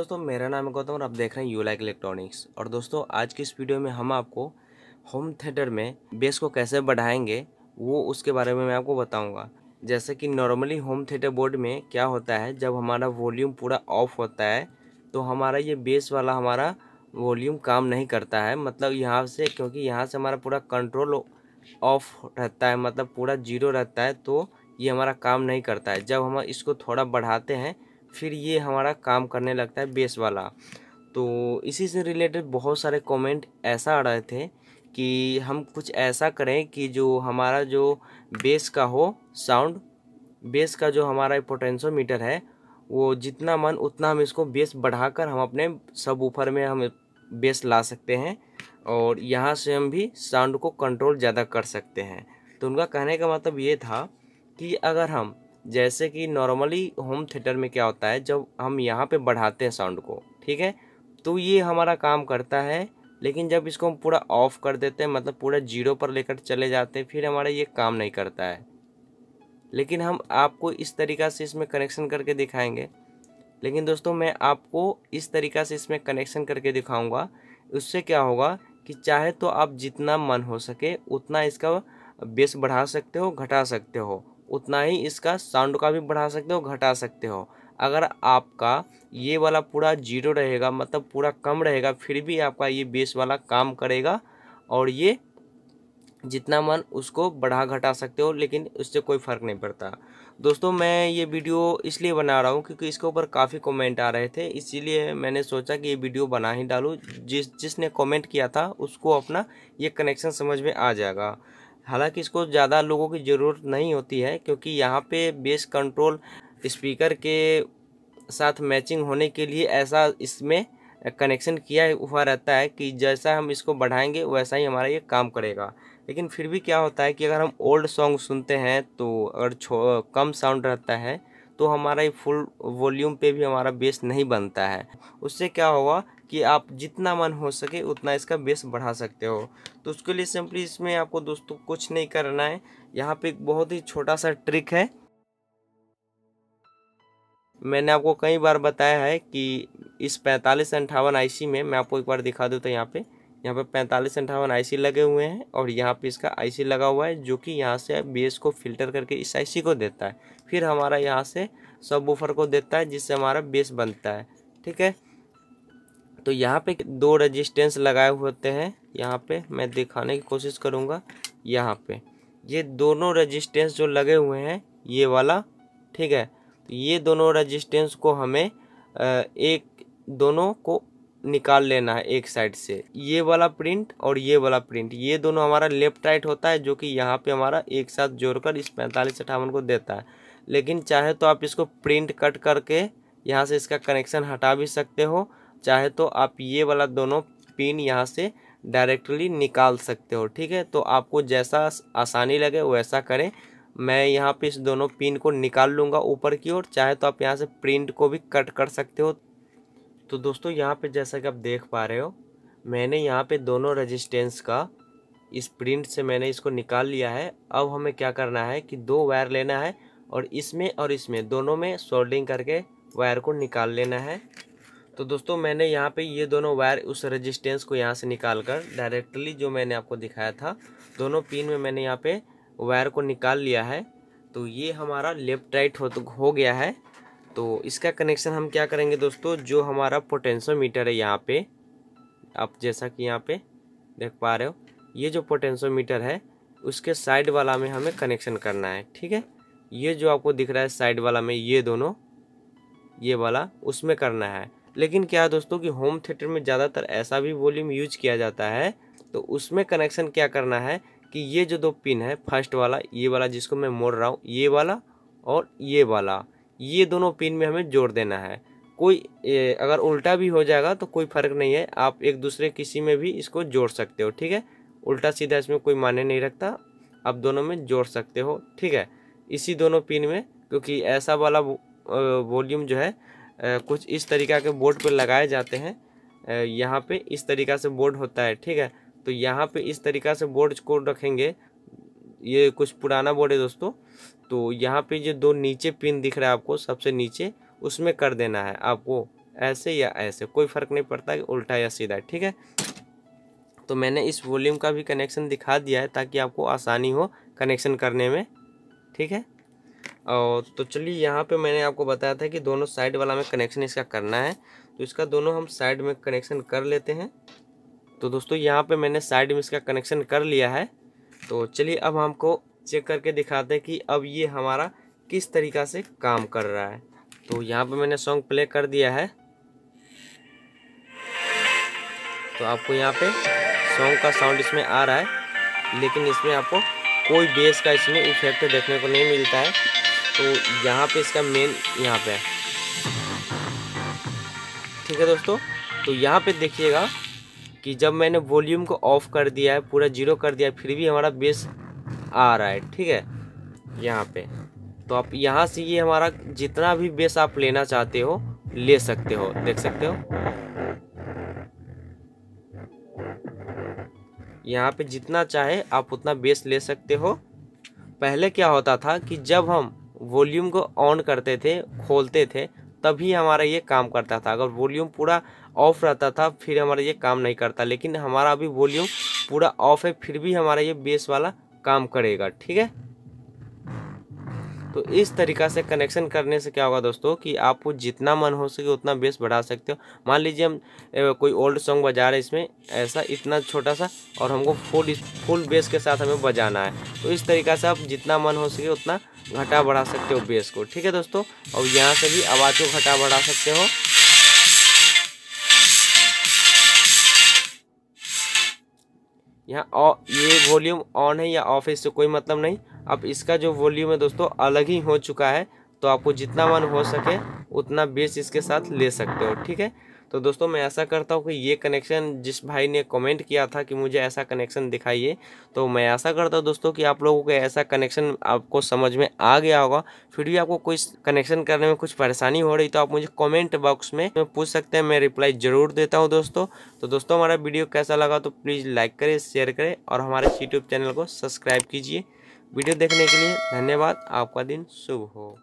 दोस्तों मेरा नाम है गौतम और आप देख रहे हैं यू लाइक इलेक्ट्रॉनिक्स और दोस्तों आज की इस वीडियो में हम आपको होम थिएटर में बेस को कैसे बढ़ाएंगे वो उसके बारे में मैं आपको बताऊंगा जैसे कि नॉर्मली होम थिएटर बोर्ड में क्या होता है जब हमारा वॉल्यूम पूरा ऑफ होता है तो हमारा ये बेस वाला हमारा वॉल्यूम काम नहीं करता है मतलब यहाँ से क्योंकि यहाँ से हमारा पूरा कंट्रोल ऑफ रहता है मतलब पूरा जीरो रहता है तो ये हमारा काम नहीं करता है जब हम इसको थोड़ा बढ़ाते हैं फिर ये हमारा काम करने लगता है बेस वाला तो इसी से रिलेटेड बहुत सारे कमेंट ऐसा आ रहे थे कि हम कुछ ऐसा करें कि जो हमारा जो बेस का हो साउंड बेस का जो हमारा मीटर है वो जितना मन उतना हम इसको बेस बढ़ाकर हम अपने सब ऊपर में हम बेस ला सकते हैं और यहाँ से हम भी साउंड को कंट्रोल ज़्यादा कर सकते हैं तो उनका कहने का मतलब ये था कि अगर हम जैसे कि नॉर्मली होम थिएटर में क्या होता है जब हम यहाँ पे बढ़ाते हैं साउंड को ठीक है तो ये हमारा काम करता है लेकिन जब इसको हम पूरा ऑफ कर देते हैं मतलब पूरा जीरो पर लेकर चले जाते हैं फिर हमारा ये काम नहीं करता है लेकिन हम आपको इस तरीका से इसमें कनेक्शन करके दिखाएंगे लेकिन दोस्तों मैं आपको इस तरीका से इसमें कनेक्शन करके दिखाऊंगा उससे क्या होगा कि चाहे तो आप जितना मन हो सके उतना इसका बेस बढ़ा सकते हो घटा सकते हो उतना ही इसका साउंड का भी बढ़ा सकते हो घटा सकते हो अगर आपका ये वाला पूरा जीरो रहेगा मतलब पूरा कम रहेगा फिर भी आपका ये बेस वाला काम करेगा और ये जितना मन उसको बढ़ा घटा सकते हो लेकिन उससे कोई फ़र्क नहीं पड़ता दोस्तों मैं ये वीडियो इसलिए बना रहा हूँ क्योंकि इसके ऊपर काफ़ी कमेंट आ रहे थे इसीलिए मैंने सोचा कि ये वीडियो बना ही डालूँ जिस जिसने कमेंट किया था उसको अपना ये कनेक्शन समझ में आ जाएगा हालांकि इसको ज़्यादा लोगों की ज़रूरत नहीं होती है क्योंकि यहाँ पे बेस कंट्रोल स्पीकर के साथ मैचिंग होने के लिए ऐसा इसमें कनेक्शन किया हुआ रहता है कि जैसा हम इसको बढ़ाएंगे वैसा ही हमारा ये काम करेगा लेकिन फिर भी क्या होता है कि अगर हम ओल्ड सॉन्ग सुनते हैं तो अगर कम साउंड रहता है तो हमारा ये फुल वॉल्यूम पे भी हमारा बेस नहीं बनता है उससे क्या होगा कि आप जितना मन हो सके उतना इसका बेस बढ़ा सकते हो तो उसके लिए सिंपली इसमें आपको दोस्तों कुछ नहीं करना है यहाँ पे एक बहुत ही छोटा सा ट्रिक है मैंने आपको कई बार बताया है कि इस पैंतालीस अंठावन आई में मैं आपको एक बार दिखा दूँ हूँ यहाँ पे यहाँ पे पैंतालीस अंठावन आई लगे हुए हैं और यहाँ पे इसका आई लगा हुआ है जो कि यहाँ से बेस को फिल्टर करके इस आई को देता है फिर हमारा यहाँ से सब को देता है जिससे हमारा बेस बनता है ठीक है तो यहाँ पे दो रेजिस्टेंस लगाए होते हैं यहाँ पे मैं दिखाने की कोशिश करूँगा यहाँ पे ये दोनों रेजिस्टेंस जो लगे हुए हैं ये वाला ठीक है तो ये दोनों रेजिस्टेंस को हमें एक दोनों को निकाल लेना है एक साइड से ये वाला प्रिंट और ये वाला प्रिंट ये दोनों हमारा लेफ्ट राइट होता है जो कि यहाँ पे हमारा एक साथ जोड़कर इस पैंतालीस अट्ठावन को देता है लेकिन चाहे तो आप इसको प्रिंट कट करके यहाँ से इसका कनेक्शन हटा भी सकते हो चाहे तो आप ये वाला दोनों पिन यहाँ से डायरेक्टली निकाल सकते हो ठीक है तो आपको जैसा आसानी लगे वैसा करें मैं यहाँ पे इस दोनों पिन को निकाल लूँगा ऊपर की ओर चाहे तो आप यहाँ से प्रिंट को भी कट कर सकते हो तो दोस्तों यहाँ पे जैसा कि आप देख पा रहे हो मैंने यहाँ पे दोनों रेजिस्टेंस का इस प्रिंट से मैंने इसको निकाल लिया है अब हमें क्या करना है कि दो वायर लेना है और इसमें और इसमें दोनों में सोल्डिंग करके वायर को निकाल लेना है तो दोस्तों मैंने यहाँ पे ये दोनों वायर उस रेजिस्टेंस को यहाँ से निकाल कर डायरेक्टली जो मैंने आपको दिखाया था दोनों पिन में मैंने यहाँ पे वायर को निकाल लिया है तो ये हमारा लेफ्ट राइट हो तो हो गया है तो इसका कनेक्शन हम क्या करेंगे दोस्तों जो हमारा पोटेंशियोमीटर है यहाँ पे आप जैसा कि यहाँ पे देख पा रहे हो ये जो पोटेंशियोमीटर है उसके साइड वाला में हमें कनेक्शन करना है ठीक है ये जो आपको दिख रहा है साइड वाला में ये दोनों ये वाला उसमें करना है लेकिन क्या दोस्तों कि होम थिएटर में ज़्यादातर ऐसा भी वॉल्यूम यूज किया जाता है तो उसमें कनेक्शन क्या करना है कि ये जो दो पिन है फर्स्ट वाला ये वाला जिसको मैं मोड़ रहा हूँ ये वाला और ये वाला ये दोनों पिन में हमें जोड़ देना है कोई अगर उल्टा भी हो जाएगा तो कोई फ़र्क नहीं है आप एक दूसरे किसी में भी इसको जोड़ सकते हो ठीक है उल्टा सीधा इसमें कोई माने नहीं रखता आप दोनों में जोड़ सकते हो ठीक है इसी दोनों पिन में क्योंकि ऐसा वाला वॉल्यूम जो है कुछ इस तरीका के बोर्ड पर लगाए जाते हैं यहाँ पे इस तरीका से बोर्ड होता है ठीक है तो यहाँ पे इस तरीका से बोर्ड को रखेंगे ये कुछ पुराना बोर्ड है दोस्तों तो यहाँ पे जो दो नीचे पिन दिख रहा है आपको सबसे नीचे उसमें कर देना है आपको ऐसे या ऐसे कोई फ़र्क नहीं पड़ता कि उल्टा या सीधा ठीक है तो मैंने इस वॉल्यूम का भी कनेक्शन दिखा दिया है ताकि आपको आसानी हो कनेक्शन करने में ठीक है और तो चलिए यहाँ पे मैंने आपको बताया था कि दोनों साइड वाला में कनेक्शन इसका करना है तो इसका दोनों हम साइड में कनेक्शन कर लेते हैं तो दोस्तों यहाँ पे मैंने साइड में इसका कनेक्शन कर लिया है तो चलिए अब हमको चेक करके दिखाते हैं कि अब ये हमारा किस तरीका से काम कर रहा है तो यहाँ पर मैंने सॉन्ग प्ले कर दिया है तो आपको यहाँ पे सॉन्ग का साउंड इसमें आ रहा है लेकिन इसमें आपको कोई बेस का इसमें इफेक्ट देखने को नहीं मिलता है तो यहाँ पे इसका मेन यहाँ पे है ठीक है दोस्तों तो यहाँ पे देखिएगा कि जब मैंने वॉल्यूम को ऑफ कर दिया है पूरा जीरो कर दिया है फिर भी हमारा बेस आ रहा है ठीक है यहाँ पे तो आप यहाँ से ये हमारा जितना भी बेस आप लेना चाहते हो ले सकते हो देख सकते हो यहाँ पे जितना चाहे आप उतना बेस ले सकते हो पहले क्या होता था कि जब हम वॉल्यूम को ऑन करते थे खोलते थे तभी हमारा ये काम करता था अगर वॉल्यूम पूरा ऑफ रहता था फिर हमारा ये काम नहीं करता लेकिन हमारा अभी वॉल्यूम पूरा ऑफ है फिर भी हमारा ये बेस वाला काम करेगा ठीक है तो इस तरीका से कनेक्शन करने से क्या होगा दोस्तों कि आपको जितना मन हो सके उतना बेस बढ़ा सकते हो मान लीजिए हम कोई ओल्ड सॉन्ग बजा रहे हैं इसमें ऐसा इतना छोटा सा और हमको फुल फुल बेस के साथ हमें बजाना है तो इस तरीका से आप जितना मन हो सके उतना घटा बढ़ा सकते हो बेस को ठीक है दोस्तों और यहाँ से भी आवाज़ को घटा बढ़ा सकते हो यहाँ ये वॉल्यूम ऑन है या ऑफ है इससे कोई मतलब नहीं अब इसका जो वॉल्यूम है दोस्तों अलग ही हो चुका है तो आपको जितना मन हो सके उतना बेस इसके साथ ले सकते हो ठीक है तो दोस्तों मैं ऐसा करता हूँ कि ये कनेक्शन जिस भाई ने कमेंट किया था कि मुझे ऐसा कनेक्शन दिखाइए तो मैं ऐसा करता हूँ दोस्तों कि आप लोगों के ऐसा कनेक्शन आपको समझ में आ गया होगा फिर भी आपको कोई कनेक्शन करने में कुछ परेशानी हो रही तो आप मुझे कॉमेंट बॉक्स में पूछ सकते हैं मैं रिप्लाई ज़रूर देता हूँ दोस्तों तो दोस्तों हमारा वीडियो कैसा लगा तो प्लीज़ लाइक करें शेयर करें और हमारे यूट्यूब चैनल को सब्सक्राइब कीजिए वीडियो देखने के लिए धन्यवाद आपका दिन शुभ हो